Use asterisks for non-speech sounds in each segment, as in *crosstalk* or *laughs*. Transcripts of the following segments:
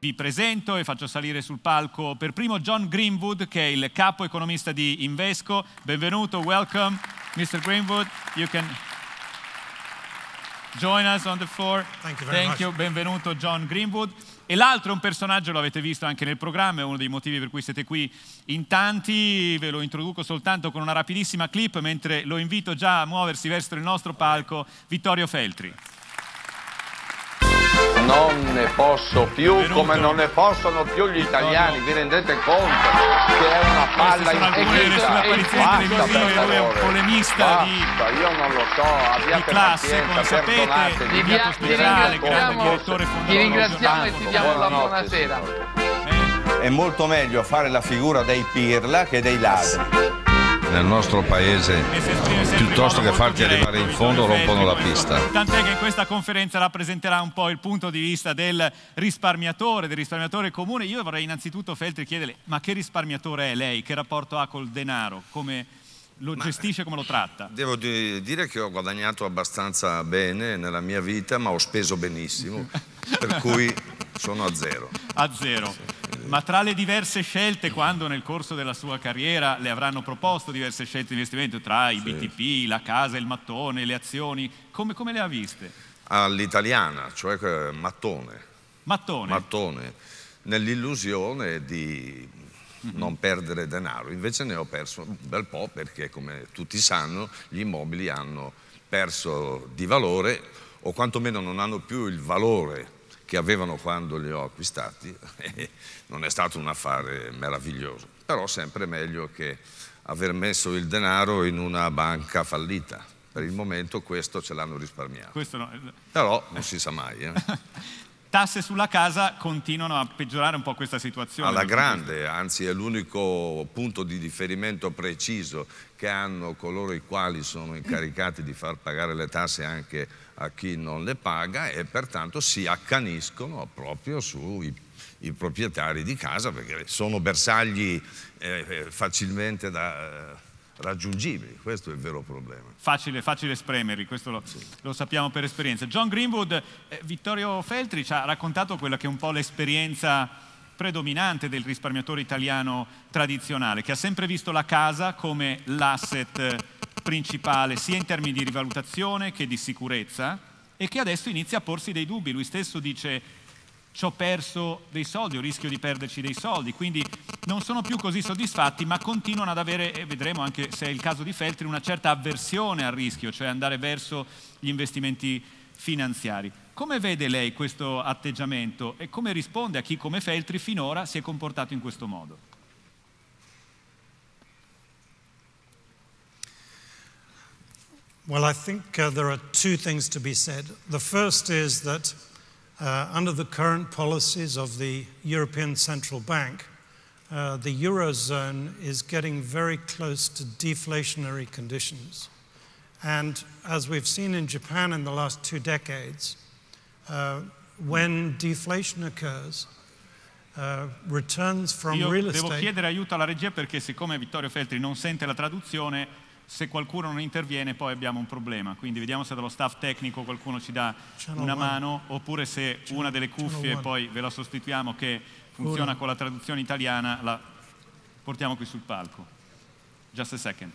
vi presento e faccio salire sul palco per primo John Greenwood, che è il capo economista di Invesco. Benvenuto, welcome, Mr. Greenwood. You can join us on the floor. Thank you very Thank you. Benvenuto, John Greenwood. E l'altro è un personaggio, lo avete visto anche nel programma, è uno dei motivi per cui siete qui in tanti. Ve lo introduco soltanto con una rapidissima clip, mentre lo invito già a muoversi verso il nostro palco, Vittorio Feltri non ne posso più come non ne possono più gli italiani, vi rendete conto che è una palla in ecchizza e basta per favore, basta, io non lo so, abbiate pazienza, perdonatevi, vi ringraziamo, vi ringraziamo e ti diamo la buonasera. È molto meglio fare la figura dei pirla che dei ladri nel nostro paese piuttosto che farti arrivare in fondo rompono la pista. Tant'è che in questa conferenza rappresenterà un po' il punto di vista del risparmiatore, del risparmiatore comune. Io vorrei innanzitutto Feltri chiedere ma che risparmiatore è lei? Che rapporto ha col denaro? Come lo ma gestisce, come lo tratta? Devo dire che ho guadagnato abbastanza bene nella mia vita, ma ho speso benissimo, *laughs* per cui sono a zero. A zero. Ma tra le diverse scelte, quando nel corso della sua carriera le avranno proposto diverse scelte di investimento, tra i BTP, la casa, il mattone, le azioni, come, come le ha viste? All'italiana, cioè eh, mattone. Mattone. Mattone. Nell'illusione di Mm-hmm. non perdere denaro. Invece ne ho perso un bel po' perché come tutti sanno gli immobili hanno perso di valore o quantomeno non hanno più il valore che avevano quando li ho acquistati. *laughs* non è stato un affare meraviglioso, però sempre meglio che aver messo il denaro in una banca fallita per il momento questo ce l'hanno risparmiato. No. Però non si sa mai. Eh. *laughs* tasse sulla casa continuano a peggiorare un po' questa situazione. Alla grande, anzi è l'unico punto di riferimento preciso che hanno coloro i quali sono incaricati di far pagare le tasse anche a chi non le paga e pertanto si accaniscono proprio sui i proprietari di casa perché sono bersagli eh, eh facilmente da, eh, raggiungibili, questo è il vero problema. Facile, facile spremerli, questo lo, sì. lo, sappiamo per esperienza. John Greenwood, eh, Vittorio Feltri ci ha raccontato quella che è un po' l'esperienza predominante del risparmiatore italiano tradizionale, che ha sempre visto la casa come l'asset principale sia in termini di rivalutazione che di sicurezza e che adesso inizia a porsi dei dubbi. Lui stesso dice ci ho perso dei soldi, o rischio di perderci dei soldi, quindi non sono più così soddisfatti, ma continuano ad avere, e vedremo anche se è il caso di Feltri, una certa avversione al rischio, cioè andare verso gli investimenti finanziari. Come vede lei questo atteggiamento e come risponde a chi come Feltri finora si è comportato in questo modo? Well, I think uh, there are two things to be said. The first is that Uh, under the current policies of the European Central Bank, uh, the Eurozone is getting very close to deflationary conditions. And as we've seen in Japan in the last two decades, uh, when deflation occurs, Uh, returns from Io real estate. Devo chiedere aiuto alla regia perché siccome Vittorio Feltri non sente la traduzione se qualcuno non interviene poi abbiamo un problema, quindi vediamo se dallo staff tecnico qualcuno ci dà una one. mano oppure se una delle cuffie poi ve la sostituiamo che funziona con la traduzione italiana, la portiamo qui sul palco. Just a second.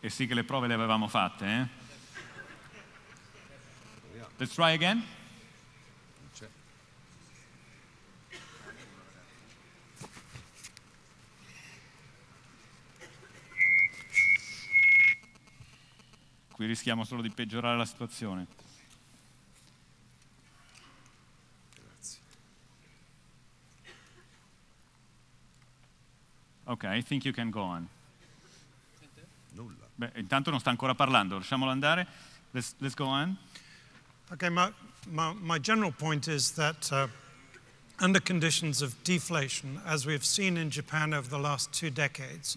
E sì che le prove le avevamo fatte, eh? Let's try again. qui rischiamo solo di peggiorare la situazione. Ok, I think you can go on. Nulla. Beh, intanto non sta ancora parlando, lasciamolo andare. Let's, let's go on. Okay, my, my, my, general point is that uh, under conditions of deflation, as we have seen in Japan over the last two decades,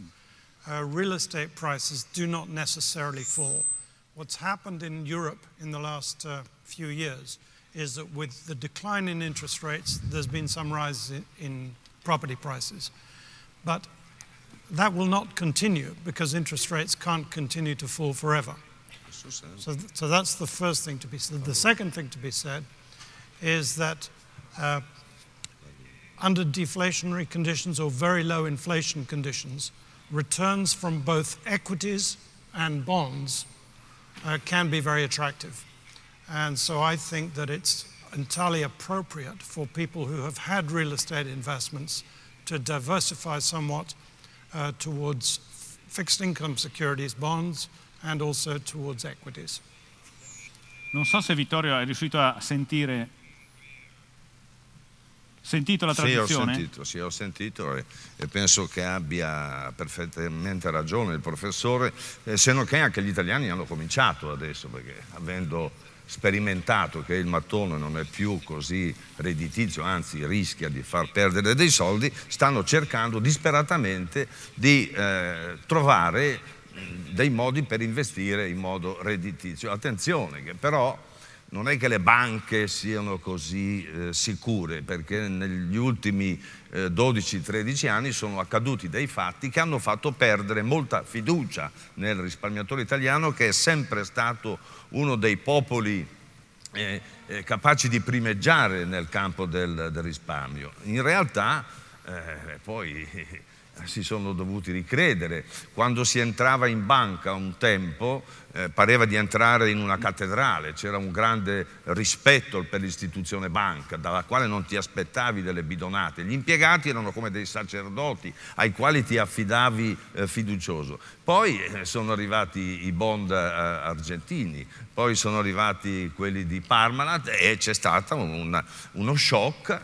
uh, real estate prices do not necessarily fall. what's happened in Europe in the last uh, few years is that with the decline in interest rates, there's been some rise in, in property prices. But that will not continue because interest rates can't continue to fall forever. So, th so that's the first thing to be said. The second thing to be said is that uh, under deflationary conditions or very low inflation conditions, returns from both equities and bonds uh, can be very attractive. And so I think that it's entirely appropriate for people who have had real estate investments to diversify somewhat uh, towards fixed income securities, bonds, and also towards equities. Non so se Vittorio è riuscito a sentire sentito la tradizione? Sì, ho sentito, sì, ho sentito e, e, penso che abbia perfettamente ragione il professore, eh, se non che anche gli italiani hanno cominciato adesso, perché avendo sperimentato che il mattone non è più così redditizio, anzi rischia di far perdere dei soldi, stanno cercando disperatamente di eh, trovare dei modi per investire in modo redditizio. Attenzione che però non è che le banche siano così eh, sicure, perché negli ultimi eh, 12-13 anni sono accaduti dei fatti che hanno fatto perdere molta fiducia nel risparmiatore italiano che è sempre stato uno dei popoli eh, eh capaci di primeggiare nel campo del, del risparmio. In realtà eh, poi *laughs* si sono dovuti ricredere. Quando si entrava in banca un tempo eh, pareva di entrare in una cattedrale, c'era un grande rispetto per l'istituzione banca, dalla quale non ti aspettavi delle bidonate. Gli impiegati erano come dei sacerdoti ai quali ti affidavi eh, fiducioso. Poi eh, sono arrivati i bond eh, argentini, poi sono arrivati quelli di Parmalat e c'è stato un, uno shock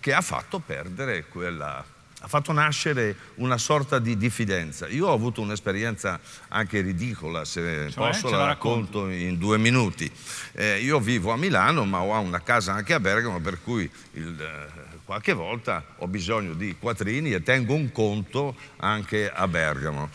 che ha fatto perdere quella ha fatto nascere una sorta di diffidenza. Io ho avuto un'esperienza anche ridicola, se cioè, posso la, racconto in due minuti. Eh, io vivo a Milano, ma ho una casa anche a Bergamo, per cui il, eh, qualche volta ho bisogno di quattrini e tengo un conto anche a Bergamo.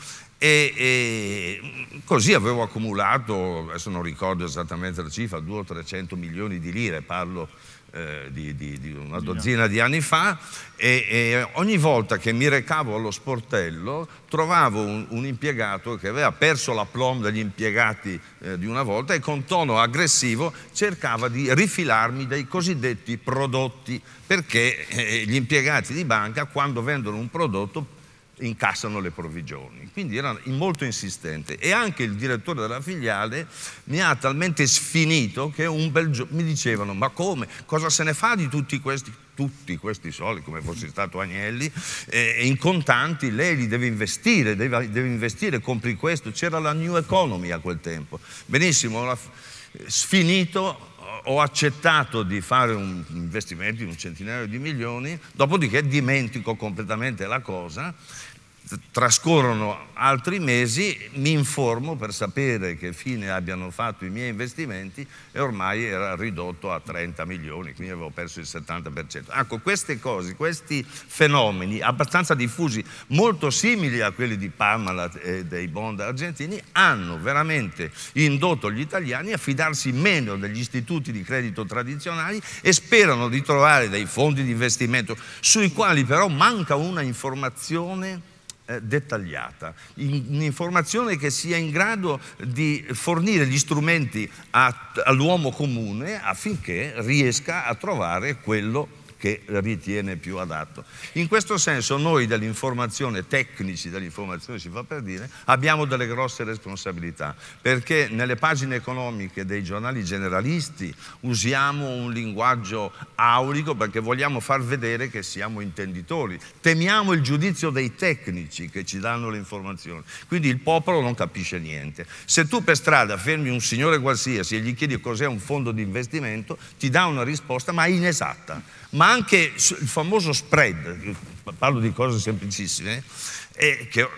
E, e, così avevo accumulato, adesso non ricordo esattamente la cifra, 200 300 milioni di lire, parlo eh, di, di, di, una dozzina di anni fa e, e, ogni volta che mi recavo allo sportello trovavo un, un impiegato che aveva perso la plomb degli impiegati eh, di una volta e con tono aggressivo cercava di rifilarmi dei cosiddetti prodotti perché eh, gli impiegati di banca quando vendono un prodotto incassano le provvigioni. Quindi era molto insistente e anche il direttore della filiale mi ha talmente sfinito che un bel giorno mi dicevano ma come, cosa se ne fa di tutti questi, tutti questi soldi come fossi stato Agnelli e, in contanti lei li deve investire, deve, deve investire, compri questo, c'era la New Economy a quel tempo. Benissimo, sfinito ho accettato di fare un investimento di un centinaio di milioni, dopodiché dimentico completamente la cosa trascorrono altri mesi, mi informo per sapere che fine abbiano fatto i miei investimenti e ormai era ridotto a 30 milioni, quindi avevo perso il 70%. Ecco, queste cose, questi fenomeni abbastanza diffusi, molto simili a quelli di Parmalat e dei bond argentini, hanno veramente indotto gli italiani a fidarsi meno degli istituti di credito tradizionali e sperano di trovare dei fondi di investimento sui quali però manca una informazione eh, dettagliata, un'informazione che sia in grado di fornire gli strumenti all'uomo comune affinché riesca a trovare quello che che ritiene più adatto. In questo senso noi dell'informazione, tecnici dell'informazione si fa per dire, abbiamo delle grosse responsabilità, perché nelle pagine economiche dei giornali generalisti usiamo un linguaggio aulico perché vogliamo far vedere che siamo intenditori, temiamo il giudizio dei tecnici che ci danno le informazioni, quindi il popolo non capisce niente. Se tu per strada fermi un signore qualsiasi e gli chiedi cos'è un fondo di investimento, ti dà una risposta ma inesatta ma anche il famoso spread, parlo di cose semplicissime, eh, che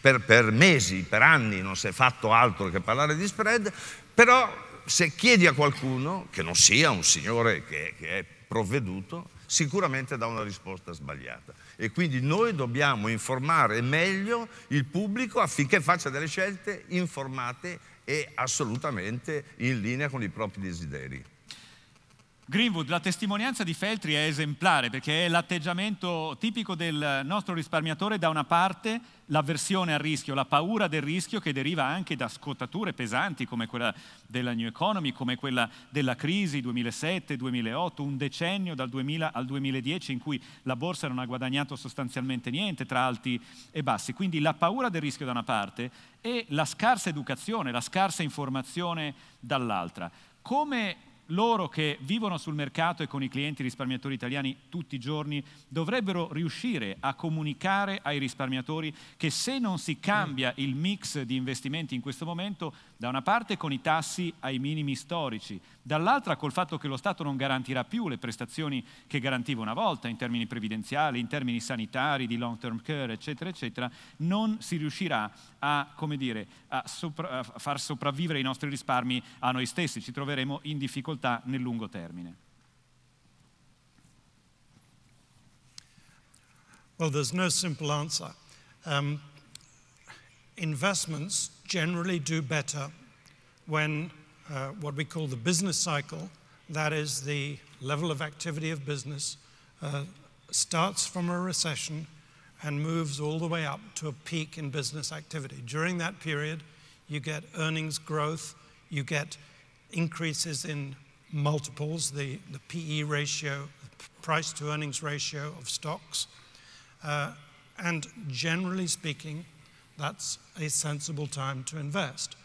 per, per mesi, per anni non si è fatto altro che parlare di spread, però se chiedi a qualcuno che non sia un signore che, che, è provveduto, sicuramente dà una risposta sbagliata. E quindi noi dobbiamo informare meglio il pubblico affinché faccia delle scelte informate e assolutamente in linea con i propri desideri. Greenwood, la testimonianza di Feltri è esemplare perché è l'atteggiamento tipico del nostro risparmiatore, da una parte l'avversione al rischio, la paura del rischio che deriva anche da scottature pesanti come quella della New Economy, come quella della crisi 2007-2008, un decennio dal 2000 al 2010 in cui la borsa non ha guadagnato sostanzialmente niente tra alti e bassi. Quindi la paura del rischio da una parte e la scarsa educazione, la scarsa informazione dall'altra. Come loro che vivono sul mercato e con i clienti risparmiatori italiani tutti i giorni dovrebbero riuscire a comunicare ai risparmiatori che se non si cambia il mix di investimenti in questo momento da una parte con i tassi ai minimi storici, dall'altra col fatto che lo Stato non garantirà più le prestazioni che garantiva una volta in termini previdenziali, in termini sanitari, di long term care, eccetera, eccetera, non si riuscirà a, dire, a, sopra- a far sopravvivere i nostri risparmi a noi stessi, ci troveremo in difficoltà nel lungo termine. Well, there's no simple answer. Um, investments generally do better when uh, what we call the business cycle, that is the level of activity of business, uh, starts from a recession and moves all the way up to a peak in business activity. During that period, you get earnings growth, you get increases in multiples, the, the PE ratio, the price to earnings ratio of stocks. Uh, and generally speaking, that's a sensible time to invest.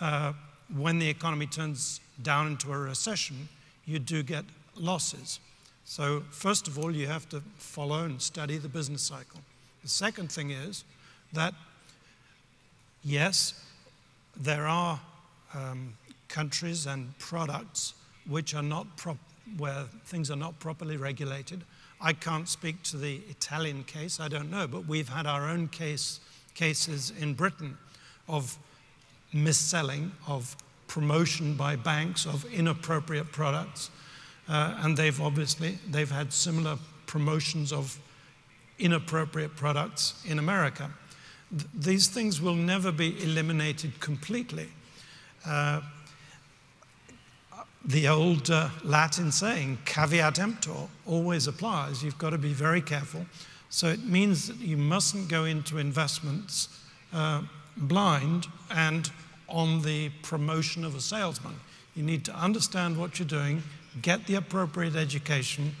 Uh, when the economy turns down into a recession, you do get losses. So first of all, you have to follow and study the business cycle. The second thing is that, yes, there are um, countries and products which are not where things are not properly regulated. I can't speak to the Italian case, I don't know, but we've had our own case cases in Britain of mis-selling, of promotion by banks of inappropriate products. Uh, and they've obviously, they've had similar promotions of inappropriate products in America. Th these things will never be eliminated completely. Uh, the old uh, Latin saying, caveat emptor, always applies. You've got to be very careful so it means that you mustn't go into investments uh, blind and on the promotion of a salesman. You need to understand what you're doing, get the appropriate education,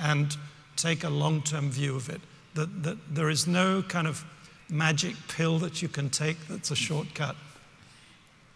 and take a long term view of it. That, that there is no kind of magic pill that you can take that's a shortcut.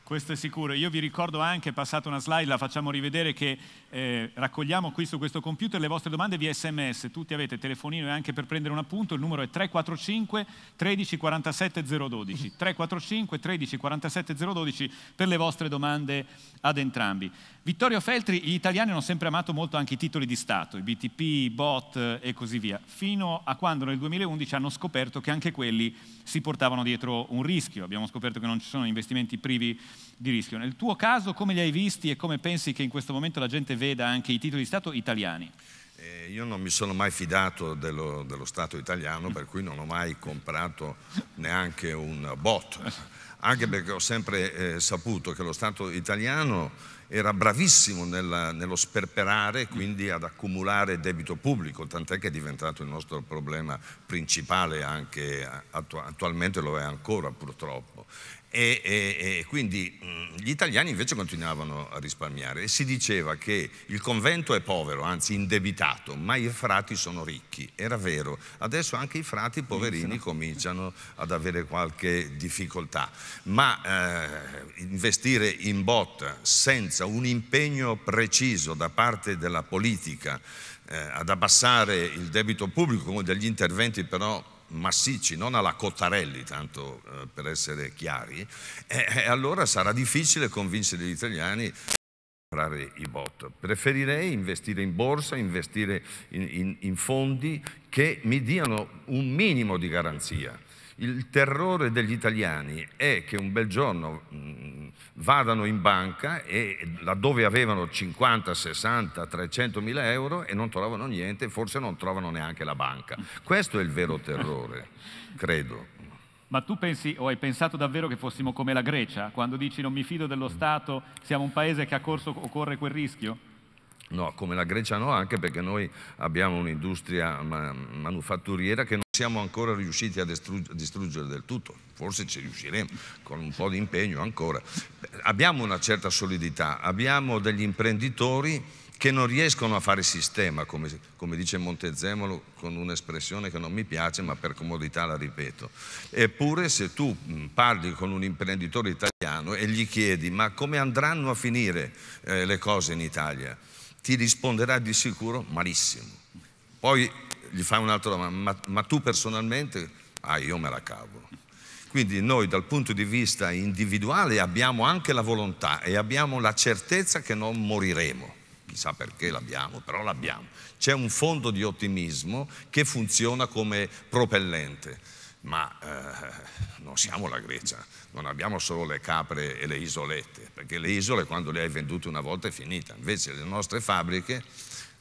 Questo è sicuro. Io vi ricordo anche, passata una slide, la facciamo rivedere, che eh, raccogliamo qui su questo computer le vostre domande via sms, tutti avete telefonino e anche per prendere un appunto, il numero è 345 13 47 012, 345 13 47 012 per le vostre domande ad entrambi. Vittorio Feltri, gli italiani hanno sempre amato molto anche i titoli di Stato, i BTP, i bot e così via, fino a quando nel 2011 hanno scoperto che anche quelli si portavano dietro un rischio, abbiamo scoperto che non ci sono investimenti privi di rischio. Nel tuo caso come li hai visti e come pensi che in questo momento la gente veda anche i titoli di Stato italiani. Eh, io non mi sono mai fidato dello, dello Stato italiano, per cui non ho mai comprato neanche un bot, anche perché ho sempre eh, saputo che lo Stato italiano era bravissimo nella, nello sperperare, quindi ad accumulare debito pubblico, tant'è che è diventato il nostro problema principale anche attualmente, lo è ancora purtroppo. E, e, e quindi mh, gli italiani invece continuavano a risparmiare e si diceva che il convento è povero, anzi indebitato, ma i frati sono ricchi. Era vero, adesso anche i frati poverini cominciano ad avere qualche difficoltà, ma eh, investire in bot senza un impegno preciso da parte della politica eh, ad abbassare il debito pubblico con degli interventi però massicci, non alla Cottarelli, tanto eh, per essere chiari, e, e allora sarà difficile convincere gli italiani a comprare i bot. Preferirei investire in borsa, investire in, in, in, fondi che mi diano un minimo di garanzia. Il terrore degli italiani è che un bel giorno mh, mm, vadano in banca e laddove avevano 50, 60, 300 mila euro e non trovano niente, forse non trovano neanche la banca. Questo è il vero terrore, credo. Ma tu pensi o hai pensato davvero che fossimo come la Grecia, quando dici non mi fido dello mm. Stato, siamo un paese che ha corso o corre quel rischio? No, come la Grecia no, anche perché noi abbiamo un'industria manufatturiera che non siamo ancora riusciti a distruggere del tutto, forse ci riusciremo con un po' di impegno ancora. Abbiamo una certa solidità, abbiamo degli imprenditori che non riescono a fare sistema, come, come dice Montezemolo con un'espressione che non mi piace, ma per comodità la ripeto. Eppure se tu parli con un imprenditore italiano e gli chiedi ma come andranno a finire eh, le cose in Italia, ti risponderà di sicuro malissimo. Poi gli fai un'altra domanda, ma, ma tu personalmente? Ah, io me la cavo. Quindi noi dal punto di vista individuale abbiamo anche la volontà e abbiamo la certezza che non moriremo. Chissà perché l'abbiamo, però l'abbiamo. C'è un fondo di ottimismo che funziona come propellente, ma eh, non siamo la Grecia, non abbiamo solo le capre e le isolette, perché le isole quando le hai vendute una volta è finita, invece le nostre fabbriche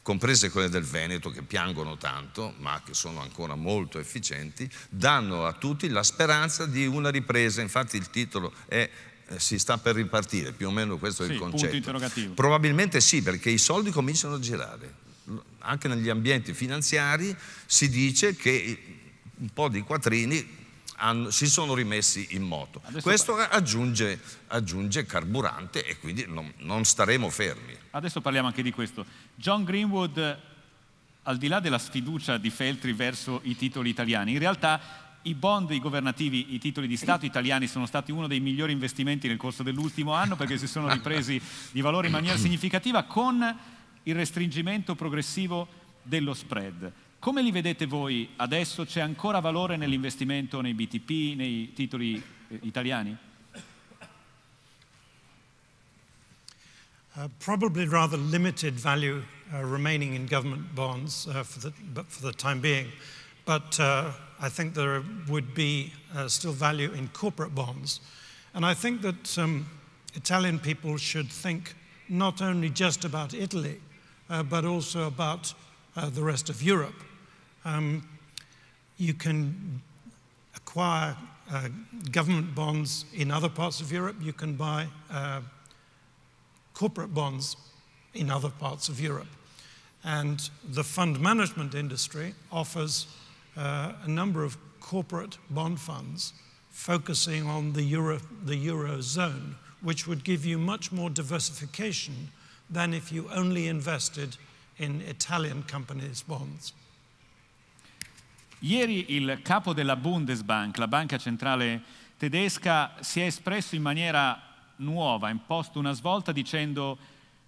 comprese quelle del Veneto che piangono tanto, ma che sono ancora molto efficienti, danno a tutti la speranza di una ripresa. Infatti il titolo è eh, si sta per ripartire, più o meno questo sì, è il concetto. Probabilmente sì, perché i soldi cominciano a girare. Anche negli ambienti finanziari si dice che un po' di quattrini hanno, si sono rimessi in moto. Adesso Questo par- aggiunge, aggiunge, carburante e quindi non, non staremo fermi. Adesso parliamo anche di questo. John Greenwood, al di là della sfiducia di Feltri verso i titoli italiani, in realtà i bond i governativi, i titoli di Stato italiani sono stati uno dei migliori investimenti nel corso dell'ultimo anno perché si sono ripresi di valore in maniera significativa con il restringimento progressivo dello spread. Come li vedete voi adesso? C'è ancora valore nell'investimento nei BTP, nei titoli eh, italiani? Uh, probably rather limited value uh, remaining in government bonds uh, for, the, for the time being, but uh, I think there would be uh, still value in corporate bonds. And I think that um, Italian people should think not only just about Italy, uh, but also about uh, the rest of Europe. um, you can acquire uh, government bonds in other parts of Europe. You can buy uh, corporate bonds in other parts of Europe. And the fund management industry offers uh, a number of corporate bond funds focusing on the, Euro, the Eurozone, which would give you much more diversification than if you only invested in Italian companies' bonds. Ieri il capo della Bundesbank, la banca centrale tedesca, si è espresso in maniera nuova, ha imposto una svolta dicendo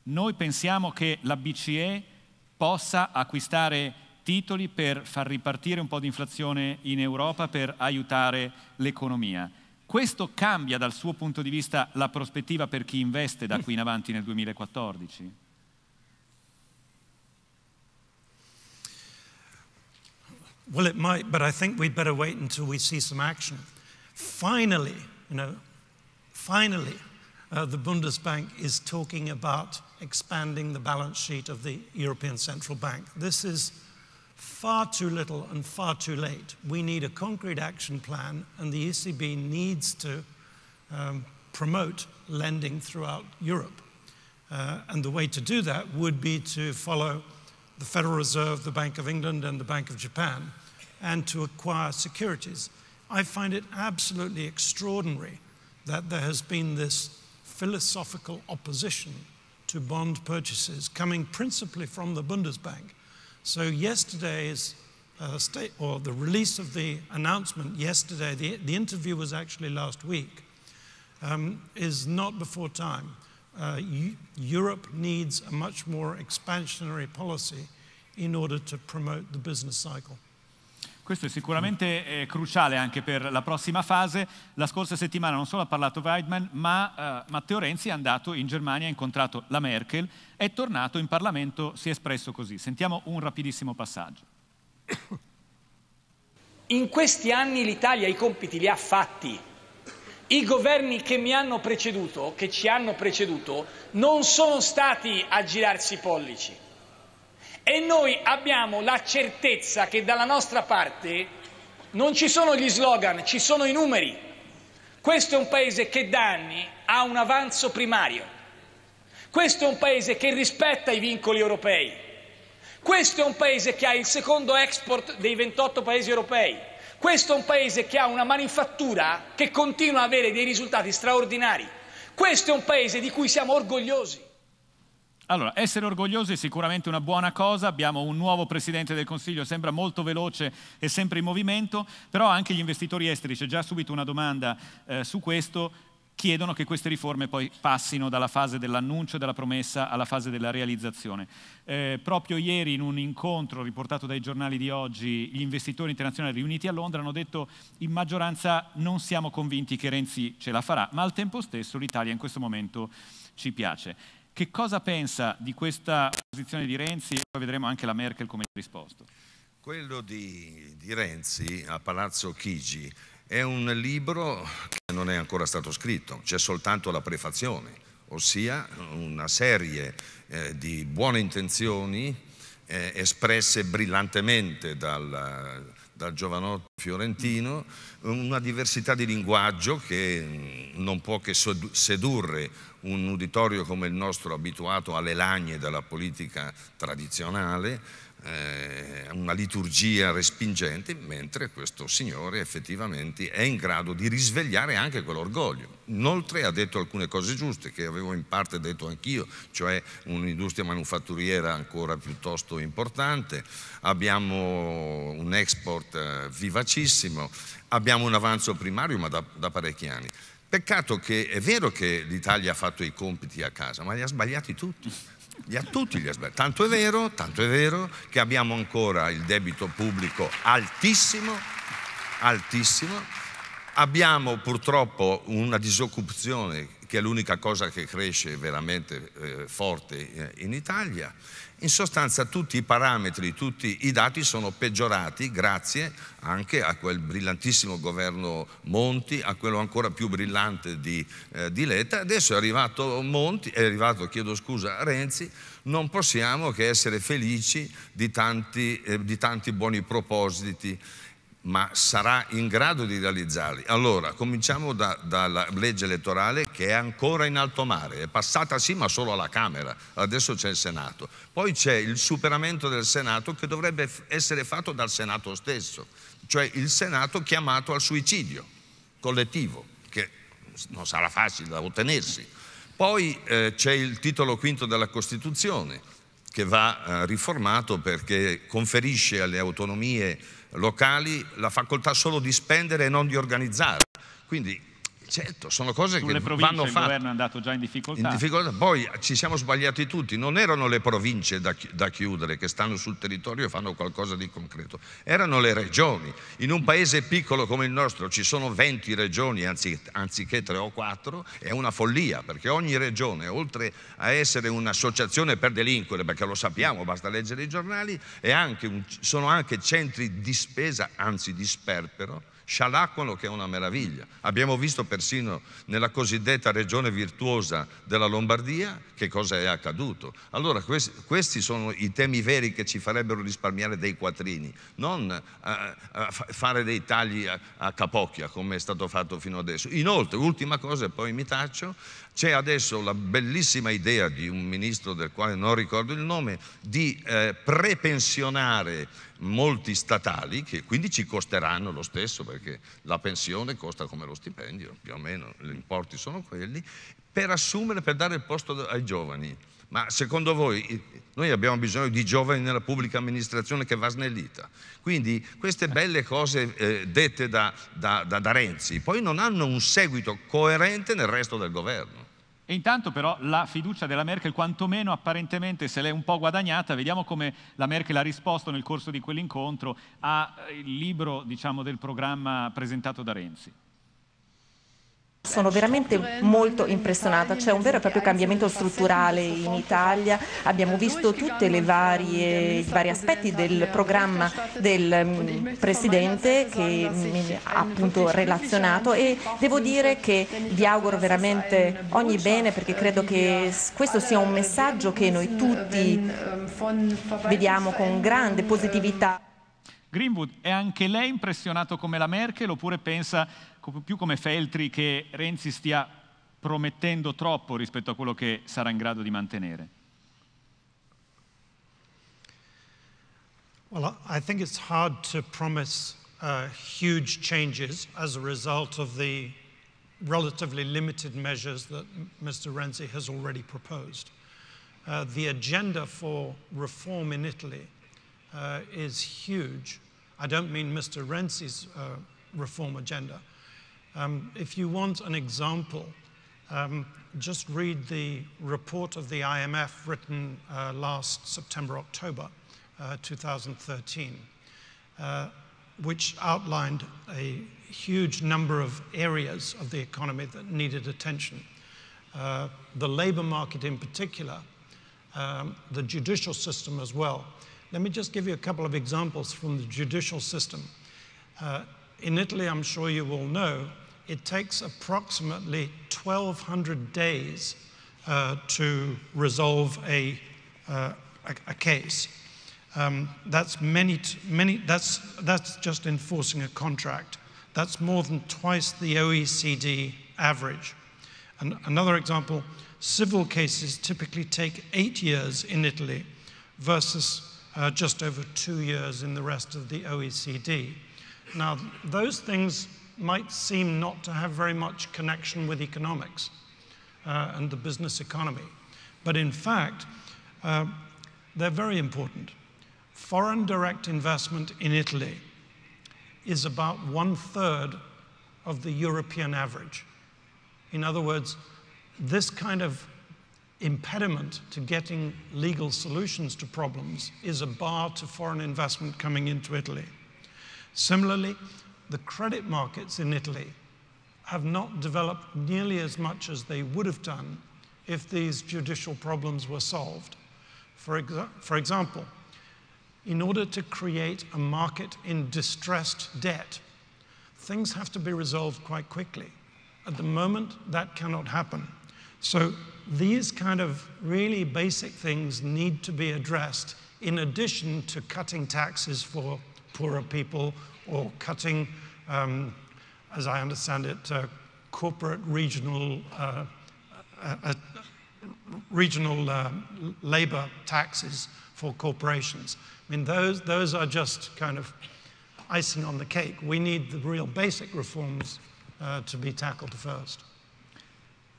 noi pensiamo che la BCE possa acquistare titoli per far ripartire un po' di inflazione in Europa, per aiutare l'economia. Questo cambia dal suo punto di vista la prospettiva per chi investe da qui in avanti nel 2014? Well, it might, but I think we'd better wait until we see some action. Finally, you know, finally, uh, the Bundesbank is talking about expanding the balance sheet of the European Central Bank. This is far too little and far too late. We need a concrete action plan, and the ECB needs to um, promote lending throughout Europe. Uh, and the way to do that would be to follow the Federal Reserve, the Bank of England, and the Bank of Japan, and to acquire securities. I find it absolutely extraordinary that there has been this philosophical opposition to bond purchases coming principally from the Bundesbank. So yesterday's uh, state, or the release of the announcement yesterday, the, the interview was actually last week, um, is not before time. Uh, Europe needs a much more expansionary policy in order to promote the business cycle. Questo è sicuramente eh, cruciale anche per la prossima fase. La scorsa settimana non solo ha parlato Weidmann, ma eh, Matteo Renzi è andato in Germania, ha incontrato la Merkel, è tornato in Parlamento, si è espresso così. Sentiamo un rapidissimo passaggio. In questi anni l'Italia i compiti li ha fatti i governi che mi hanno preceduto, che ci hanno preceduto, non sono stati a girarsi i pollici. E noi abbiamo la certezza che dalla nostra parte non ci sono gli slogan, ci sono i numeri. Questo è un paese che da anni ha un avanzo primario. Questo è un paese che rispetta i vincoli europei. Questo è un paese che ha il secondo export dei 28 paesi europei. Questo è un paese che ha una manifattura che continua ad avere dei risultati straordinari. Questo è un paese di cui siamo orgogliosi. Allora, essere orgogliosi è sicuramente una buona cosa, abbiamo un nuovo Presidente del Consiglio, sembra molto veloce e sempre in movimento, però anche gli investitori esteri, c'è già subito una domanda eh, su questo, chiedono che queste riforme poi passino dalla fase dell'annuncio e della promessa alla fase della realizzazione. Eh, proprio ieri in un incontro riportato dai giornali di oggi, gli investitori internazionali riuniti a Londra hanno detto in maggioranza non siamo convinti che Renzi ce la farà, ma al tempo stesso l'Italia in questo momento ci piace. Che cosa pensa di questa posizione di Renzi? Poi vedremo anche la Merkel come ha risposto. Quello di, di Renzi a Palazzo Chigi è un libro che non è ancora stato scritto, c'è soltanto la prefazione, ossia una serie eh, di buone intenzioni eh, espresse brillantemente dal, dal giovanotto fiorentino, una diversità di linguaggio che mm, non può che sedurre un uditorio come il nostro abituato alle lagne della politica tradizionale, eh, una liturgia respingente, mentre questo signore effettivamente è in grado di risvegliare anche quell'orgoglio. Inoltre ha detto alcune cose giuste che avevo in parte detto anch'io, cioè un'industria manufatturiera ancora piuttosto importante, abbiamo un export eh, vivacissimo, abbiamo un avanzo primario ma da, da parecchi anni. Peccato che è vero che l'Italia ha fatto i compiti a casa, ma li ha sbagliati tutti a tutti gli aspetti. Tanto è vero, tanto è vero che abbiamo ancora il debito pubblico altissimo, altissimo. Abbiamo purtroppo una disoccupazione che è l'unica cosa che cresce veramente eh, forte eh, in Italia. In sostanza tutti i parametri, tutti i dati sono peggiorati grazie anche a quel brillantissimo governo Monti, a quello ancora più brillante di, eh, di Letta. Adesso è arrivato Monti, è arrivato, chiedo scusa, Renzi, non possiamo che essere felici di tanti, eh, di tanti buoni propositi ma sarà in grado di realizzarli. Allora, cominciamo da, dalla legge elettorale che è ancora in alto mare, è passata sì ma solo alla Camera, adesso c'è il Senato. Poi c'è il superamento del Senato che dovrebbe essere fatto dal Senato stesso, cioè il Senato chiamato al suicidio collettivo, che non sarà facile da ottenersi. Poi eh, c'è il titolo quinto della Costituzione che va eh, riformato perché conferisce alle autonomie locali la facoltà solo di spendere e non di organizzare. Quindi certo, sono cose Sulle che vanno fatte. Il governo è andato già in difficoltà. in difficoltà. Poi eh, ci siamo sbagliati tutti, non erano le province da, da, chiudere che stanno sul territorio e fanno qualcosa di concreto, erano le regioni. In un paese piccolo come il nostro ci sono 20 regioni anziché 3 o 4, è una follia perché ogni regione, oltre a essere un'associazione per delinquere, perché lo sappiamo, basta leggere i giornali, anche un, sono anche centri di spesa, anzi di sperpero scialacquano che è una meraviglia. Abbiamo visto persino nella cosiddetta regione virtuosa della Lombardia che cosa è accaduto. Allora questi, questi sono i temi veri che ci farebbero risparmiare dei quattrini, non eh, a, a fare dei tagli a, a capocchia come è stato fatto fino adesso. Inoltre, ultima cosa e poi mi taccio, c'è adesso la bellissima idea di un ministro del quale non ricordo il nome di eh, prepensionare molti statali che quindi ci costeranno lo stesso perché la pensione costa come lo stipendio, più o meno gli importi sono quelli, per assumere, per dare il posto ai giovani. Ma secondo voi noi abbiamo bisogno di giovani nella pubblica amministrazione che va snellita. Quindi queste belle cose eh, dette da, da, da, da Renzi poi non hanno un seguito coerente nel resto del governo. E intanto però la fiducia della Merkel, quantomeno apparentemente se l'è un po' guadagnata, vediamo come la Merkel ha risposto nel corso di quell'incontro al libro diciamo, del programma presentato da Renzi. Sono veramente molto impressionata, c'è un vero e proprio cambiamento strutturale in Italia, abbiamo visto tutti i vari aspetti del programma del mm, Presidente che mm, ha appunto relazionato e devo dire che vi auguro veramente ogni bene perché credo che questo sia un messaggio che noi tutti ehm, vediamo con grande eh, positività. Greenwood è anche lei impressionato come la Merkel oppure pensa più come Feltri che Renzi stia promettendo troppo rispetto a quello che sarà in grado di mantenere? Well, I think it's hard to promise uh, huge changes as a result of the relatively limited measures that Mr. Renzi has already proposed. Uh, the agenda for reform in Italy uh, is huge. I don't mean Mr. Renzi's uh, reform agenda, Um, if you want an example, um, just read the report of the IMF written uh, last September, October uh, 2013, uh, which outlined a huge number of areas of the economy that needed attention. Uh, the labor market in particular, um, the judicial system as well. Let me just give you a couple of examples from the judicial system. Uh, in Italy, I'm sure you will know, it takes approximately 1,200 days uh, to resolve a, uh, a, a, case. Um, that's many, many, that's, that's just enforcing a contract. That's more than twice the OECD average. And another example, civil cases typically take eight years in Italy versus uh, just over two years in the rest of the OECD. Now, those things might seem not to have very much connection with economics uh, and the business economy. But in fact, uh, they're very important. Foreign direct investment in Italy is about one third of the European average. In other words, this kind of impediment to getting legal solutions to problems is a bar to foreign investment coming into Italy. Similarly, the credit markets in Italy have not developed nearly as much as they would have done if these judicial problems were solved. For, exa for example, in order to create a market in distressed debt, things have to be resolved quite quickly. At the moment, that cannot happen. So these kind of really basic things need to be addressed in addition to cutting taxes for poorer people or cutting, um, as I understand it, uh, corporate regional, uh, uh, uh regional uh, labor taxes for corporations. I mean, those, those are just kind of icing on the cake. We need the real basic reforms uh, to be tackled first.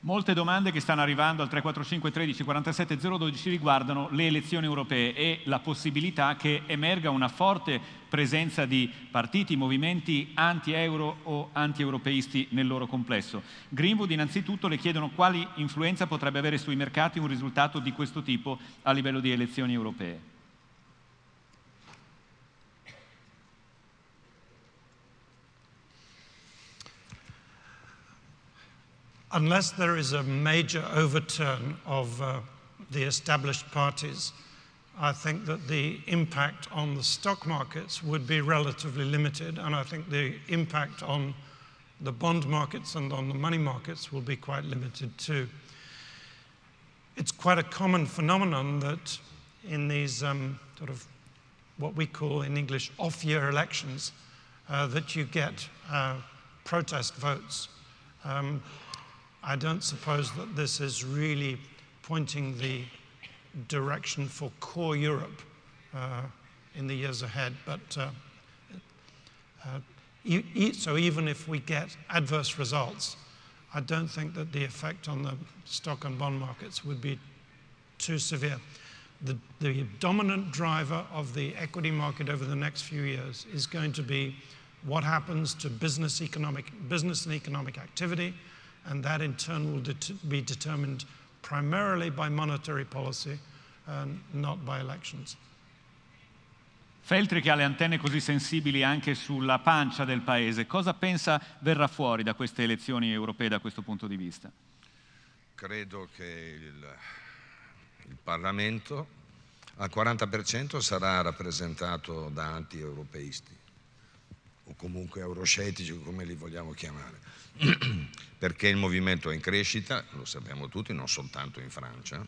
Molte domande che stanno arrivando al 345 13 47 012 riguardano le elezioni europee e la possibilità che emerga una forte presenza di partiti, movimenti anti-euro o anti-europeisti nel loro complesso. Greenwood innanzitutto le chiedono quali influenza potrebbe avere sui mercati un risultato di questo tipo a livello di elezioni europee. unless there is a major overturn of uh, the established parties, I think that the impact on the stock markets would be relatively limited, and I think the impact on the bond markets and on the money markets will be quite limited too. It's quite a common phenomenon that in these um, sort of what we call in English off-year elections, uh, that you get uh, protest votes. Um, I don't suppose that this is really pointing the direction for core Europe uh, in the years ahead. But uh, uh, e e so even if we get adverse results, I don't think that the effect on the stock and bond markets would be too severe. The, the dominant driver of the equity market over the next few years is going to be what happens to business, economic, business and economic activity, and that in turn will det be determined primarily by monetary policy and uh, not by elections. Feltri che ha le antenne così sensibili anche sulla pancia del paese, cosa pensa verrà fuori da queste elezioni europee da questo punto di vista? Credo che il, il Parlamento al 40% sarà rappresentato da anti-europeisti o comunque euroscettici come li vogliamo chiamare. *clears throat* perché il movimento è in crescita, lo sappiamo tutti, non soltanto in Francia.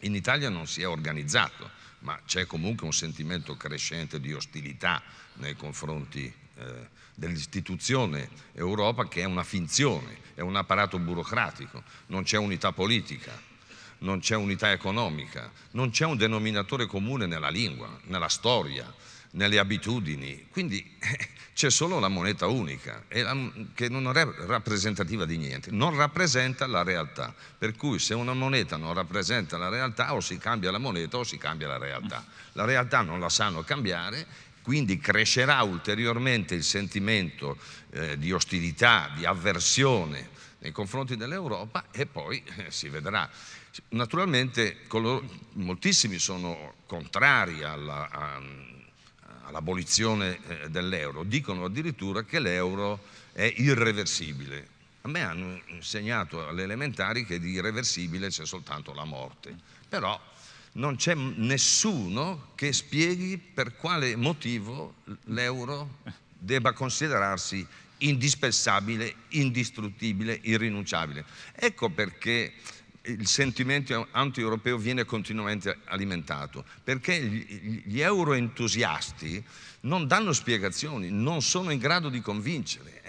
In Italia non si è organizzato, ma c'è comunque un sentimento crescente di ostilità nei confronti eh, dell'istituzione Europa che è una finzione, è un apparato burocratico, non c'è unità politica, non c'è unità economica, non c'è un denominatore comune nella lingua, nella storia, nelle abitudini. Quindi *laughs* c'è solo la moneta unica, che non è rappresentativa di niente, non rappresenta la realtà. Per cui se una moneta non rappresenta la realtà o si cambia la moneta o si cambia la realtà. La realtà non la sanno cambiare, quindi crescerà ulteriormente il sentimento eh, di ostilità, di avversione nei confronti dell'Europa e poi eh, si vedrà. Naturalmente coloro, moltissimi sono contrari alla, a, all'abolizione eh, dell'euro, dicono addirittura che l'euro è irreversibile. A me hanno insegnato alle elementari che di irreversibile c'è soltanto la morte, però non c'è nessuno che spieghi per quale motivo l'euro debba considerarsi indispensabile, indistruttibile, irrinunciabile. Ecco perché il sentimento anti-europeo viene continuamente alimentato, perché gli euroentusiasti non danno spiegazioni, non sono in grado di convincere.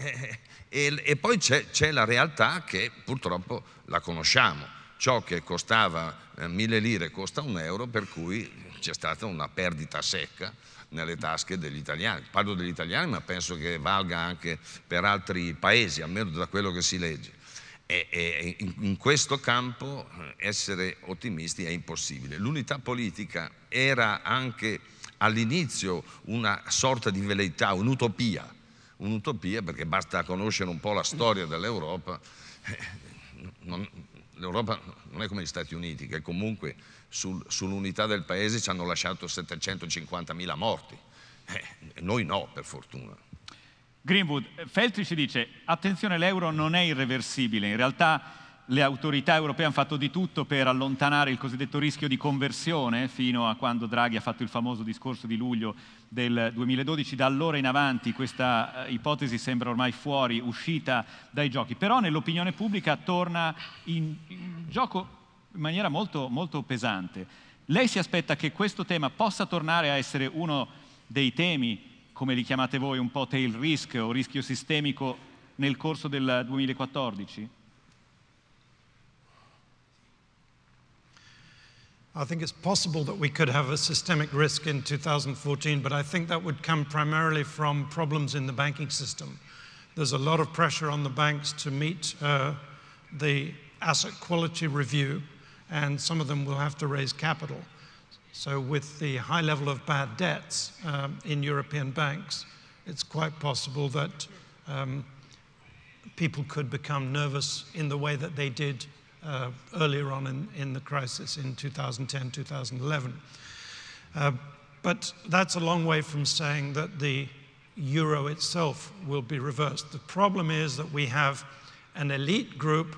E, poi c'è la realtà che purtroppo la conosciamo. Ciò che costava eh, mille lire costa un euro, per cui c'è stata una perdita secca nelle tasche degli italiani. Parlo degli italiani, ma penso che valga anche per altri paesi, almeno da quello che si legge. E, e in questo campo eh, essere ottimisti è impossibile. L'unità politica era anche all'inizio una sorta di veleità, un'utopia, un'utopia perché basta conoscere un po' la storia dell'Europa, eh, l'Europa non è come gli Stati Uniti che comunque sul, sull'unità del paese ci hanno lasciato 750.000 morti, eh, noi no per fortuna. Greenwood, Feltri ci dice, attenzione l'euro non è irreversibile, in realtà le autorità europee hanno fatto di tutto per allontanare il cosiddetto rischio di conversione fino a quando Draghi ha fatto il famoso discorso di luglio del 2012, da allora in avanti questa eh, ipotesi sembra ormai fuori, uscita dai giochi, però nell'opinione pubblica torna in, gioco in maniera molto, molto pesante. Lei si aspetta che questo tema possa tornare a essere uno dei temi come li chiamate voi, un po' tail risk o rischio sistemico nel corso del 2014? I think it's possible that we could have a systemic risk in 2014, but I think that would come primarily from problems in the banking system. There's a lot of pressure on the banks to meet uh, the asset quality review, and some of them will have to raise capital. So with the high level of bad debts um, in European banks, it's quite possible that um, people could become nervous in the way that they did uh, earlier on in, in, the crisis in 2010, 2011. Uh, but that's a long way from saying that the euro itself will be reversed. The problem is that we have an elite group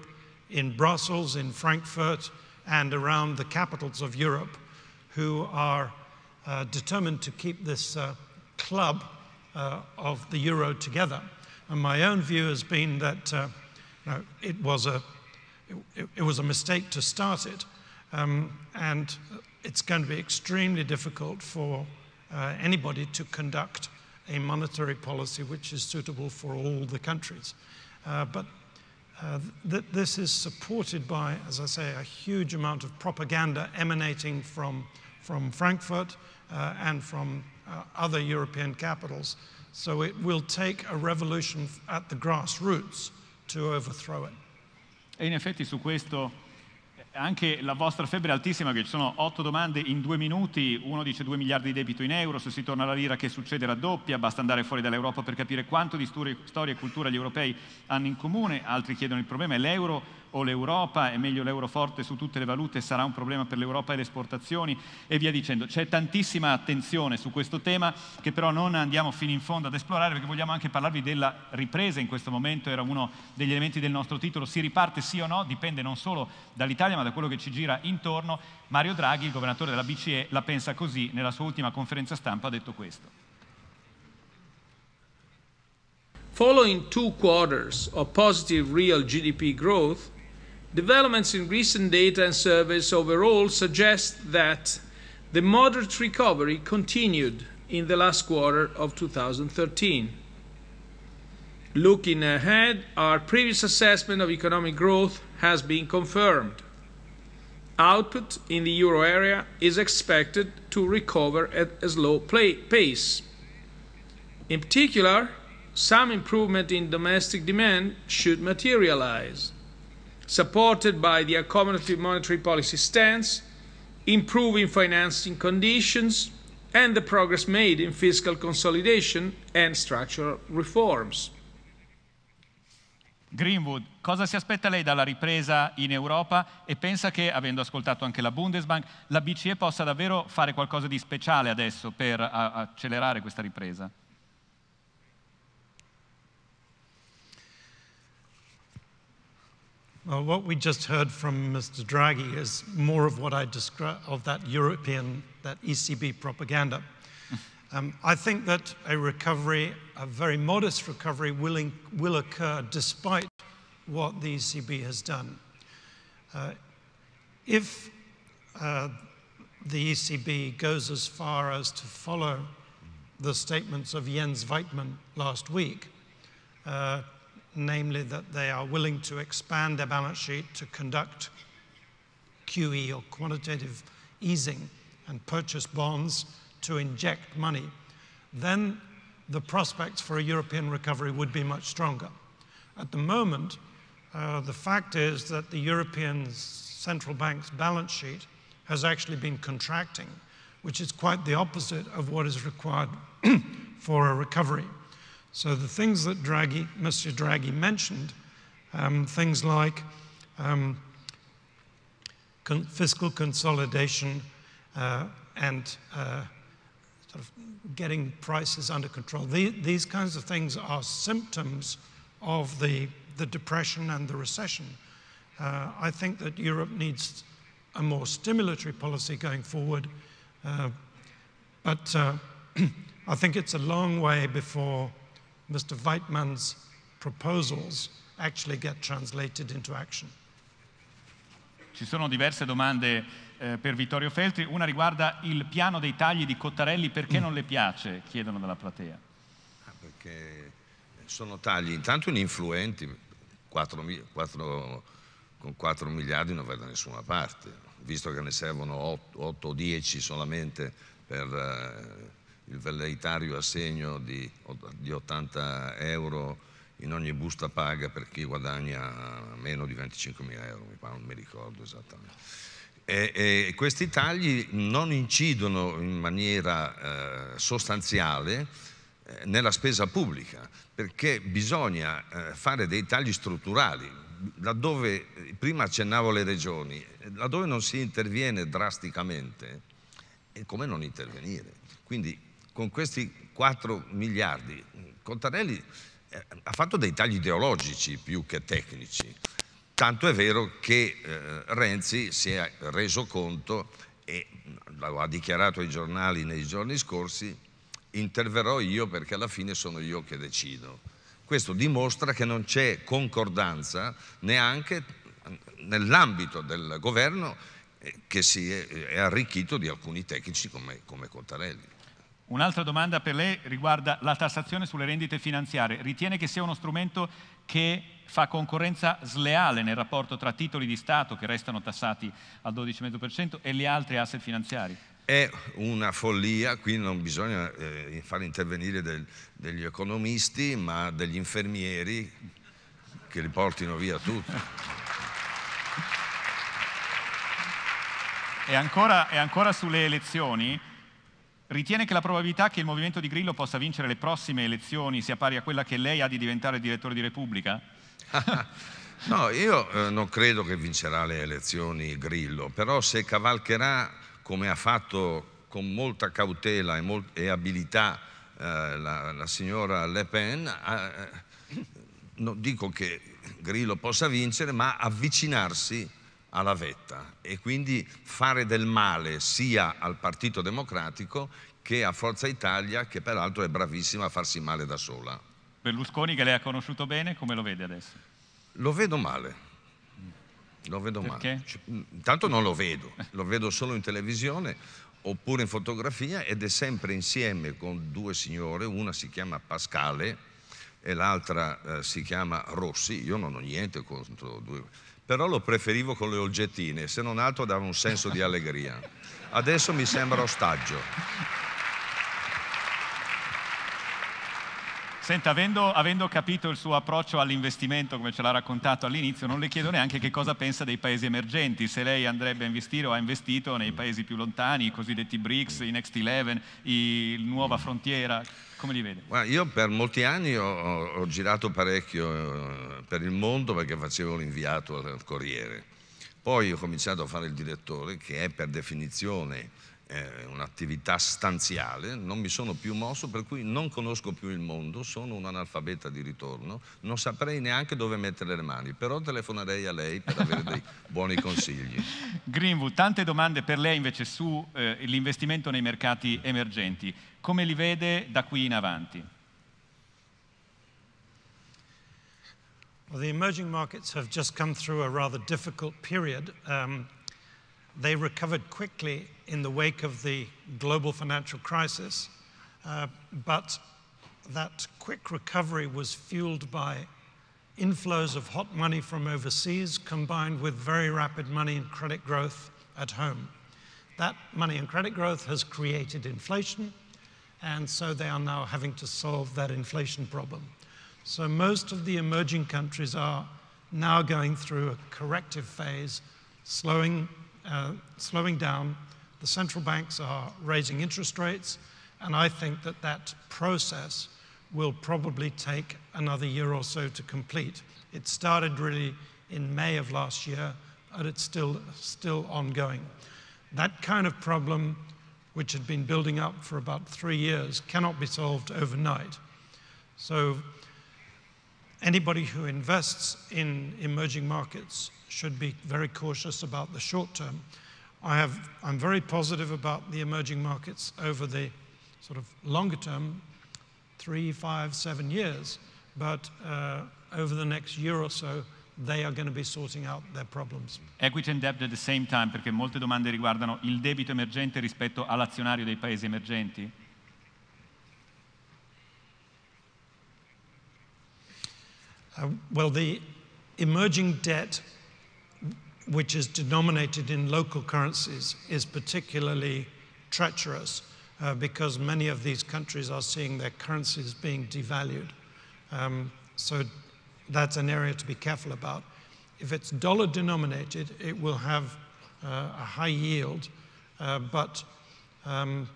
in Brussels, in Frankfurt, and around the capitals of Europe who are uh, determined to keep this uh, club uh, of the euro together. And my own view has been that uh, you know, it, was a, it, it, was a mistake to start it, um, and it's going to be extremely difficult for uh, anybody to conduct a monetary policy which is suitable for all the countries. but uh, that this is supported by, as I say, a huge amount of propaganda emanating from, from Frankfurt uh, and from uh, other European capitals. So it will take a revolution at the grassroots to overthrow it. E in effetti su questo anche la vostra febbre è altissima, che ci sono otto domande in due minuti, uno dice 2 miliardi di debito in euro, se si torna alla lira che succede raddoppia, basta andare fuori dall'Europa per capire quanto di storia e cultura gli europei hanno in comune, altri chiedono il problema è l'euro o l'Europa, è meglio l'euro forte su tutte le valute, sarà un problema per l'Europa e le esportazioni e via dicendo. C'è tantissima attenzione su questo tema che però non andiamo fino in fondo ad esplorare perché vogliamo anche parlarvi della ripresa in questo momento, era uno degli elementi del nostro titolo, si riparte sì o no, dipende non solo dall'Italia ma da quello che ci gira intorno. Mario Draghi, il governatore della BCE, la pensa così, nella sua ultima conferenza stampa ha detto questo. Following two quarters of positive real GDP growth, Developments in recent data and surveys overall suggest that the moderate recovery continued in the last quarter of 2013. Looking ahead, our previous assessment of economic growth has been confirmed. Output in the euro area is expected to recover at a slow pace. In particular, some improvement in domestic demand should materialize. supported by the accommodative monetary policy stance, improving financing conditions, and the progress made in fiscal consolidation and structural reforms. Greenwood, cosa si aspetta lei dalla ripresa in Europa e pensa che, avendo ascoltato anche la Bundesbank, la BCE possa davvero fare qualcosa di speciale adesso per accelerare questa ripresa? Well, what we just heard from Mr. Draghi is more of what I describe of that European, that ECB propaganda. Um, I think that a recovery, a very modest recovery, will, in, will occur despite what the ECB has done. Uh, if uh, the ECB goes as far as to follow the statements of Jens Weidmann last week, uh, namely that they are willing to expand their balance sheet to conduct QE or quantitative easing and purchase bonds to inject money, then the prospects for a European recovery would be much stronger. At the moment, uh, the fact is that the European Central Bank's balance sheet has actually been contracting, which is quite the opposite of what is required *clears throat* for a recovery. So the things that Draghi, Mr. Draghi mentioned, um, things like um, con fiscal consolidation uh, and uh, sort of getting prices under control, the, these kinds of things are symptoms of the, the depression and the recession. Uh, I think that Europe needs a more stimulatory policy going forward, uh, but uh, *clears throat* I think it's a long way before Mr. Weidmann's proposals actually get translated into action. Ci sono diverse domande eh, per Vittorio Feltri. Una riguarda il piano dei tagli di Cottarelli. Perché mm. non le piace? Chiedono dalla platea. Ah, perché sono tagli intanto ininfluenti, 4, 4, con 4 miliardi non vai da nessuna parte, visto che ne servono 8 o 10 solamente per... Eh, il velleitario assegno di, di 80 euro in ogni busta paga per chi guadagna meno di 25 mila euro, non mi ricordo esattamente. E, e questi tagli non incidono in maniera eh, sostanziale eh, nella spesa pubblica, perché bisogna eh, fare dei tagli strutturali. Laddove, eh, prima accennavo alle regioni, laddove non si interviene drasticamente, è come non intervenire. Quindi con questi 4 miliardi. Contarelli eh, ha fatto dei tagli ideologici più che tecnici, tanto è vero che eh, Renzi si è reso conto e lo ha dichiarato ai giornali nei giorni scorsi, interverrò io perché alla fine sono io che decido. Questo dimostra che non c'è concordanza neanche nell'ambito del governo eh, che si è arricchito di alcuni tecnici come, come Contarelli. Un'altra domanda per lei riguarda la tassazione sulle rendite finanziarie. Ritiene che sia uno strumento che fa concorrenza sleale nel rapporto tra titoli di Stato che restano tassati al 12,5% e gli altri asset finanziari? È una follia, qui non bisogna eh, far intervenire del, degli economisti, ma degli infermieri che li portino via tutti. E ancora, e ancora, sulle elezioni, Ritiene che la probabilità che il movimento di Grillo possa vincere le prossime elezioni sia pari a quella che lei ha di diventare direttore di Repubblica? *laughs* no, io eh, non credo che vincerà le elezioni Grillo, però se cavalcherà come ha fatto con molta cautela e, mol e abilità eh, la, la, signora Le Pen, eh, eh non dico che Grillo possa vincere, ma avvicinarsi alla vetta e quindi fare del male sia al Partito Democratico che a Forza Italia che peraltro è bravissima a farsi male da sola. Berlusconi che lei ha conosciuto bene, come lo vede adesso? Lo vedo male. Lo vedo Perché? male. Intanto non lo vedo, lo vedo solo in televisione oppure in fotografia ed è sempre insieme con due signore, una si chiama Pascale e l'altra eh, si chiama Rossi, io non ho niente contro due però lo preferivo con le oggettine, se non altro dava un senso di allegria. Adesso mi sembra ostaggio. Senta, avendo, avendo capito il suo approccio all'investimento, come ce l'ha raccontato all'inizio, non le chiedo neanche che cosa pensa dei paesi emergenti, se lei andrebbe a investire o ha investito nei mm. paesi più lontani, i cosiddetti BRICS, i Next Eleven, il Nuova Frontiera. Come li vede? Ma io per molti anni ho, ho, girato parecchio eh, per il mondo perché facevo l'inviato al Corriere. Poi ho cominciato a fare il direttore, che è per definizione eh, un'attività stanziale, non mi sono più mosso, per cui non conosco più il mondo, sono un analfabeta di ritorno, non saprei neanche dove mettere le mani, però telefonerei a lei per avere dei *laughs* buoni consigli. Greenwood, tante domande per lei invece sull'investimento eh, nei mercati emergenti. Come li vede da qui in avanti? Well, the emerging markets have just come through a rather difficult period. Um, they recovered quickly in the wake of the global financial crisis, uh, but that quick recovery was fueled by inflows of hot money from overseas combined with very rapid money and credit growth at home. That money and credit growth has created inflation, and so they are now having to solve that inflation problem. So most of the emerging countries are now going through a corrective phase, slowing, uh, slowing down, the central banks are raising interest rates, and I think that that process will probably take another year or so to complete. It started really in May of last year, but it's still, still ongoing. That kind of problem, which had been building up for about three years, cannot be solved overnight. So anybody who invests in emerging markets should be very cautious about the short term. I have, I'm very positive about the emerging markets over the sort of longer term, three, five, seven years. But uh, over the next year or so, they are going to be sorting out their problems. Equity and debt at the same time, perché molte domande riguardano il debito emergente rispetto all'azionario dei paesi emergenti. Uh, well, the emerging debt which is denominated in local currencies, is particularly treacherous uh, because many of these countries are seeing their currencies being devalued. Um, so that's an area to be careful about. If it's dollar denominated, it will have uh, a high yield, uh, but um,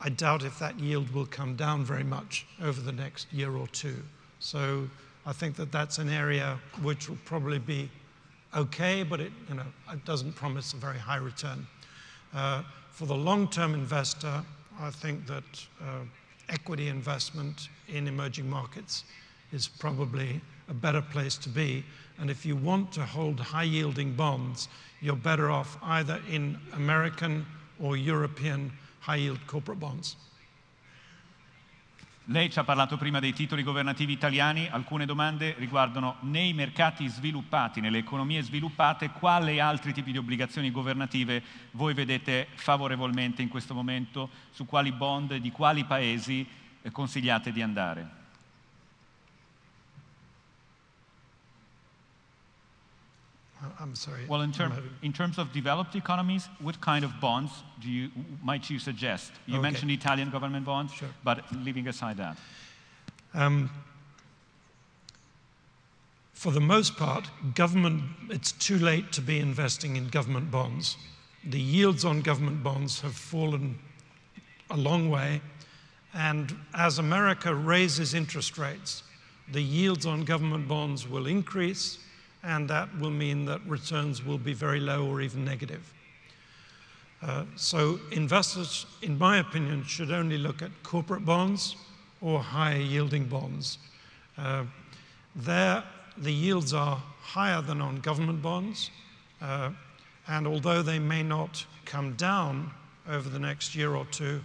I doubt if that yield will come down very much over the next year or two. So I think that that's an area which will probably be okay, but it, you know, it doesn't promise a very high return. Uh, for the long-term investor, I think that uh, equity investment in emerging markets is probably a better place to be. And if you want to hold high-yielding bonds, you're better off either in American or European high-yield corporate bonds. Lei ci ha parlato prima dei titoli governativi italiani, alcune domande riguardano nei mercati sviluppati, nelle economie sviluppate, quali altri tipi di obbligazioni governative voi vedete favorevolmente in questo momento, su quali bond, di quali paesi eh, consigliate di andare? I'm sorry. Well, in, term, having... in terms of developed economies, what kind of bonds do you, might you suggest? You okay. mentioned Italian government bonds, sure. but leaving aside that. Um, for the most part, government, it's too late to be investing in government bonds. The yields on government bonds have fallen a long way. And as America raises interest rates, the yields on government bonds will increase and that will mean that returns will be very low or even negative. Uh, so investors, in my opinion, should only look at corporate bonds or higher yielding bonds. Uh, there, the yields are higher than on government bonds, uh, and although they may not come down over the next year or two,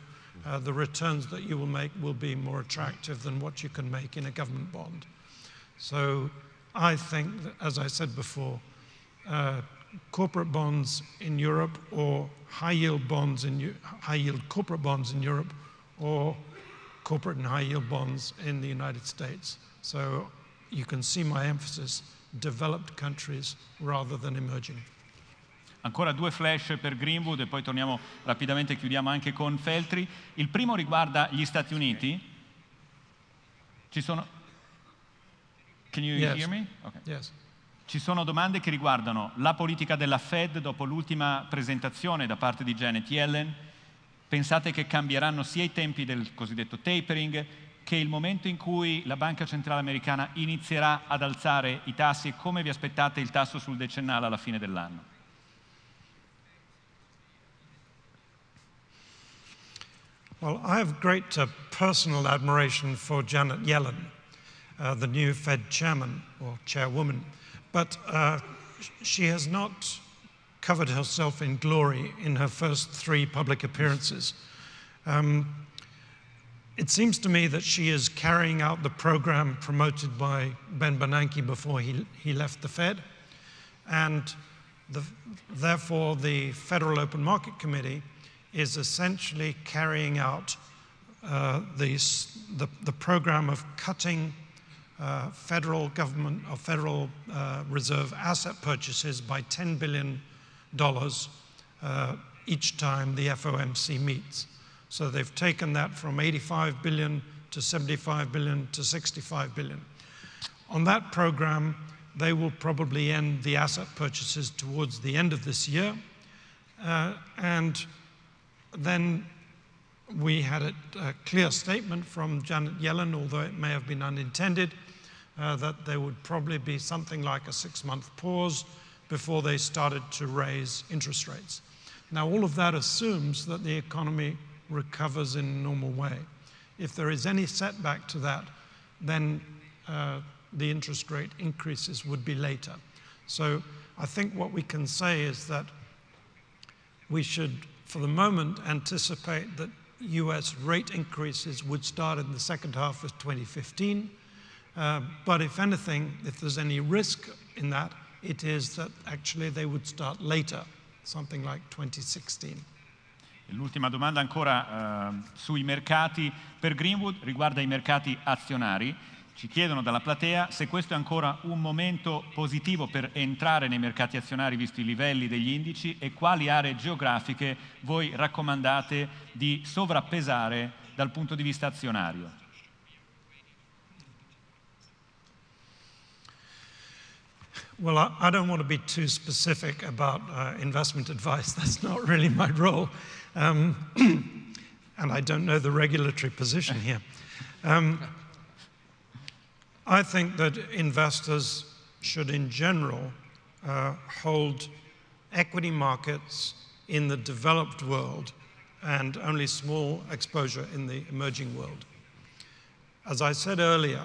uh, the returns that you will make will be more attractive than what you can make in a government bond. So I think, as I said before, uh, corporate bonds in Europe or high yield bonds in high yield corporate bonds in Europe or corporate and high yield bonds in the United States. So you can see my emphasis developed countries rather than emerging. Ancora due flash per Greenwood e poi torniamo rapidamente e chiudiamo anche con Feltri. Il primo riguarda gli Stati Uniti. Ci sono Can you yes. hear me? Okay. Yes. Ci sono domande che riguardano la politica della Fed dopo l'ultima presentazione da parte di Janet Yellen. Pensate che cambieranno sia i tempi del cosiddetto tapering che il momento in cui la Banca Centrale Americana inizierà ad alzare i tassi e come vi aspettate il tasso sul decennale alla fine dell'anno? Well, I have great uh, personal admiration for Janet Yellen. Uh, the new Fed chairman or chairwoman, but uh, she has not covered herself in glory in her first three public appearances. Um, it seems to me that she is carrying out the program promoted by Ben Bernanke before he, he left the Fed. And the, therefore, the Federal Open Market Committee is essentially carrying out uh, the, the, the program of cutting uh, federal government or Federal uh, Reserve asset purchases by $10 billion uh, each time the FOMC meets. So they've taken that from 85 billion to 75 billion to 65 billion. On that program, they will probably end the asset purchases towards the end of this year. Uh, and then we had a, a, clear statement from Janet Yellen, although it may have been unintended, uh, that there would probably be something like a six month pause before they started to raise interest rates. Now, all of that assumes that the economy recovers in a normal way. If there is any setback to that, then uh, the interest rate increases would be later. So I think what we can say is that we should, for the moment, anticipate that US rate increases would start in the second half of 2015. Uh, but if anything, if there's any risk in that, it is that actually they would start later, something like 2016. L'ultima domanda ancora uh, sui mercati per Greenwood riguarda i mercati azionari. Ci chiedono dalla platea se questo è ancora un momento positivo per entrare nei mercati azionari visto i livelli degli indici e quali aree geografiche voi raccomandate di sovrappesare dal punto di vista azionario. Well, I don't want to be too specific about uh, investment advice. *laughs* That's not really my role. Um, *clears throat* and I don't know the regulatory position here. Um, I think that investors should, in general, uh, hold equity markets in the developed world and only small exposure in the emerging world. As I said earlier,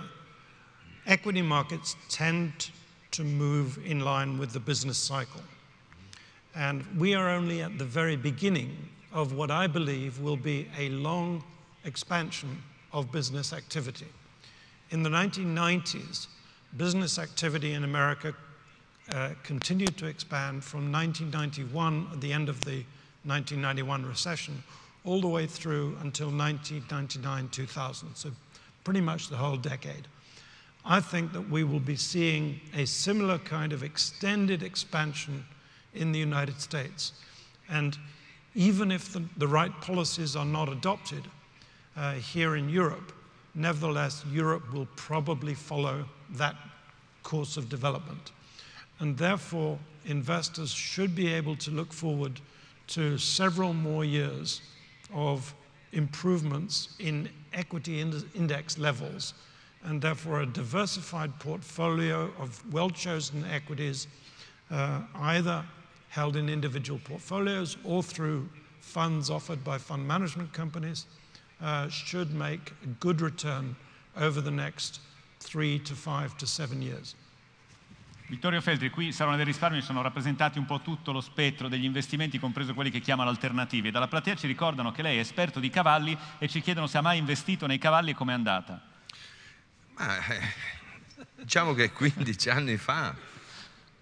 equity markets tend to move in line with the business cycle. And we are only at the very beginning of what I believe will be a long expansion of business activity. In the 1990s, business activity in America uh, continued to expand from 1991, at the end of the 1991 recession, all the way through until 1999, 2000. So pretty much the whole decade. I think that we will be seeing a similar kind of extended expansion in the United States. And even if the, the right policies are not adopted uh, here in Europe, Nevertheless, Europe will probably follow that course of development. And therefore, investors should be able to look forward to several more years of improvements in equity index levels, and therefore a diversified portfolio of well-chosen equities, uh, either held in individual portfolios or through funds offered by fund management companies, uh, should make a good return over the next three to five to seven years. Vittorio Feltri, qui Salone del Risparmio sono rappresentati un po' tutto lo spettro degli investimenti, compreso quelli che chiamano alternativi. Dalla platea ci ricordano che lei è esperto di cavalli e ci chiedono se ha mai investito nei cavalli e com'è andata. Ma, eh, diciamo che 15 anni fa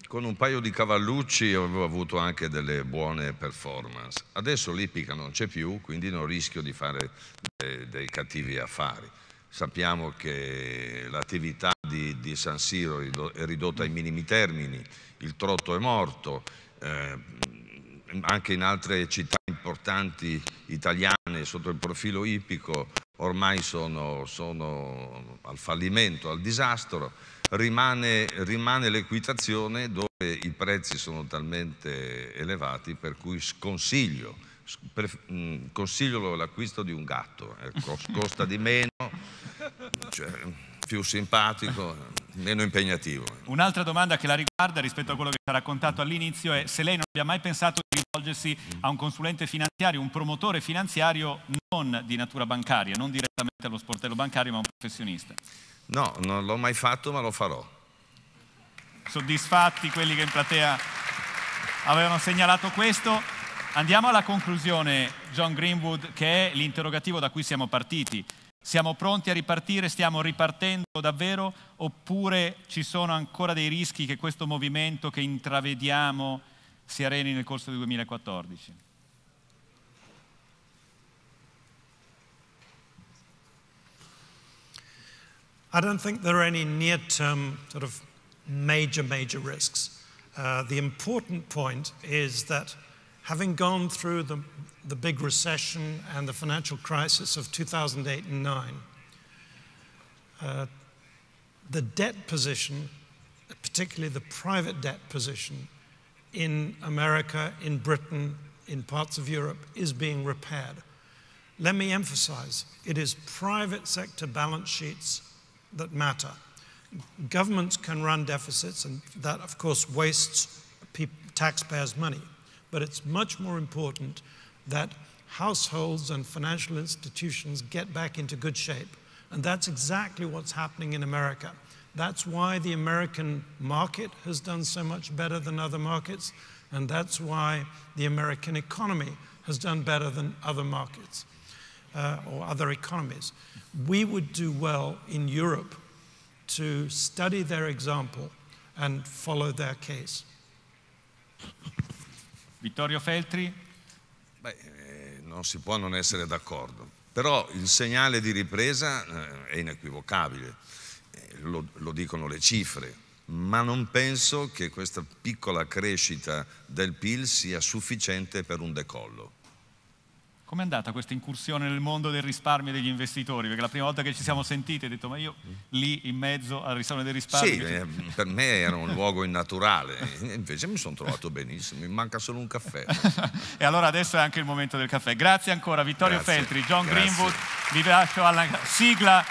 con un paio di cavallucci avevo avuto anche delle buone performance. Adesso l'ipica non c'è più, quindi non rischio di fare dei, dei cattivi affari. Sappiamo che l'attività di, di, San Siro è ridotta ai minimi termini, il trotto è morto, eh, anche in altre città importanti italiane sotto il profilo ipico ormai sono, sono al fallimento, al disastro rimane, rimane l'equitazione dove i prezzi sono talmente elevati per cui sconsiglio, mm, consiglio l'acquisto di un gatto, ecco, *laughs* costa di meno, cioè, più simpatico, meno impegnativo. Un'altra domanda che la riguarda rispetto a quello che ci ha raccontato all'inizio è se lei non abbia mai pensato di rivolgersi mm. a un consulente finanziario, un promotore finanziario non di natura bancaria, non direttamente allo sportello bancario ma un professionista. No, non l'ho mai fatto, ma lo farò. Soddisfatti quelli che in platea avevano segnalato questo. Andiamo alla conclusione, John Greenwood, che è l'interrogativo da cui siamo partiti. Siamo pronti a ripartire? Stiamo ripartendo davvero? Oppure ci sono ancora dei rischi che questo movimento che intravediamo si areni nel corso del 2014? I don't think there are any near term sort of major, major risks. Uh, the important point is that having gone through the, the big recession and the financial crisis of 2008 and 9, uh, the debt position, particularly the private debt position in America, in Britain, in parts of Europe, is being repaired. Let me emphasize, it is private sector balance sheets that matter. Governments can run deficits, and that, of course, wastes taxpayers' money. But it's much more important that households and financial institutions get back into good shape. And that's exactly what's happening in America. That's why the American market has done so much better than other markets, and that's why the American economy has done better than other markets. uh, or other economies. We would do well in Europe to study their example and follow their case. Vittorio Feltri? Beh, eh, non si può non essere d'accordo, però il segnale di ripresa eh, è inequivocabile, eh, lo, lo dicono le cifre, ma non penso che questa piccola crescita del PIL sia sufficiente per un decollo. Com'è andata questa incursione nel mondo del risparmio e degli investitori? Perché la prima volta che ci siamo sentiti hai detto ma io lì in mezzo al risparmio dei risparmi... Sì, eh, per me era un *laughs* luogo innaturale, invece mi sono trovato benissimo, mi manca solo un caffè. e allora adesso è anche il momento del caffè. Grazie ancora Vittorio Grazie. Feltri, John Grazie. Greenwood, vi lascio alla sigla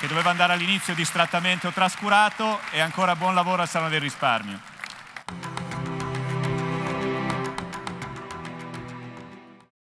che doveva andare all'inizio distrattamente o trascurato e ancora buon lavoro al Salone del Risparmio.